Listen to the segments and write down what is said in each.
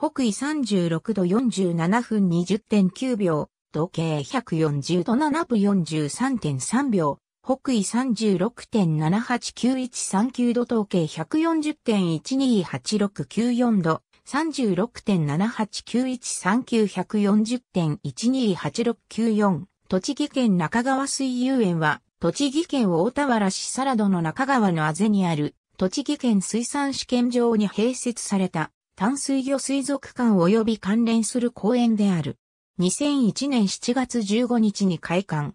北緯36度47分20.9秒、時計140度7分43.3秒、北緯3 6 7 8 9 1 3 9度統計140.128694度、36.789139140.128694。栃木県中川水遊園は、栃木県大田原市サラドの中川のあぜにある、栃木県水産試験場に併設された淡水魚水族館及び関連する公園である。2001年7月15日に開館。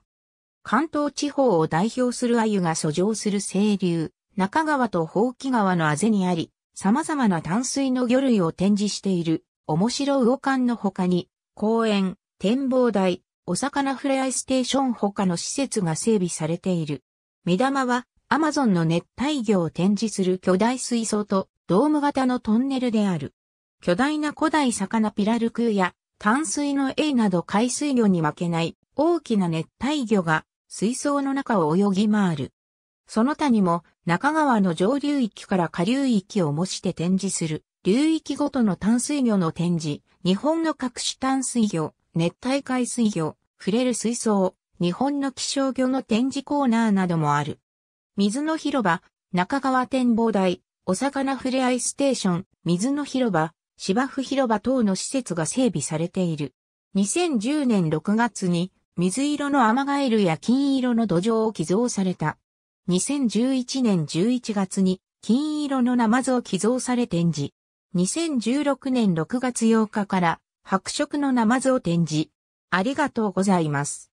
関東地方を代表する鮎が遡上する清流、中川と宝木川のあぜにあり、様々な淡水の魚類を展示している、面白魚館の他に、公園、展望台、お魚ふれあいステーション他の施設が整備されている。目玉は、アマゾンの熱帯魚を展示する巨大水槽と、ドーム型のトンネルである。巨大な古代魚ピラルクーや淡水のエイなど海水魚に負けない大きな熱帯魚が水槽の中を泳ぎ回る。その他にも中川の上流域から下流域を模して展示する流域ごとの淡水魚の展示、日本の各種淡水魚、熱帯海水魚、触れる水槽、日本の気象魚の展示コーナーなどもある。水の広場、中川展望台、お魚ふれあいステーション、水の広場、芝生広場等の施設が整備されている。2010年6月に水色のアマガエルや金色の土壌を寄贈された。2011年11月に金色のナマズを寄贈され展示。2016年6月8日から白色のナマズを展示。ありがとうございます。